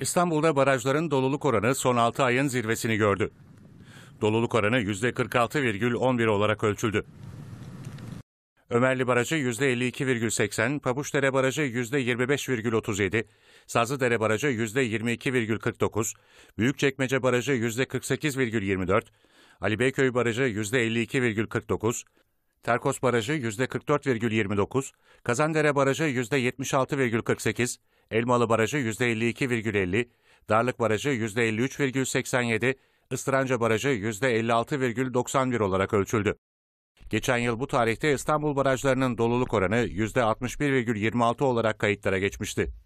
İstanbul'da barajların doluluk oranı son 6 ayın zirvesini gördü. Doluluk oranı %46,11 olarak ölçüldü. Ömerli Barajı %52,80, Pabuçdere Barajı %25,37, Sazlıdere Barajı %22,49, Büyükçekmece Barajı %48,24, Ali Beyköy Barajı %52,49, Terkos Barajı %44,29, Kazandere Barajı %76,48, Elmalı Barajı %52,50, Darlık Barajı %53,87, Istıranca Barajı %56,91 olarak ölçüldü. Geçen yıl bu tarihte İstanbul barajlarının doluluk oranı %61,26 olarak kayıtlara geçmişti.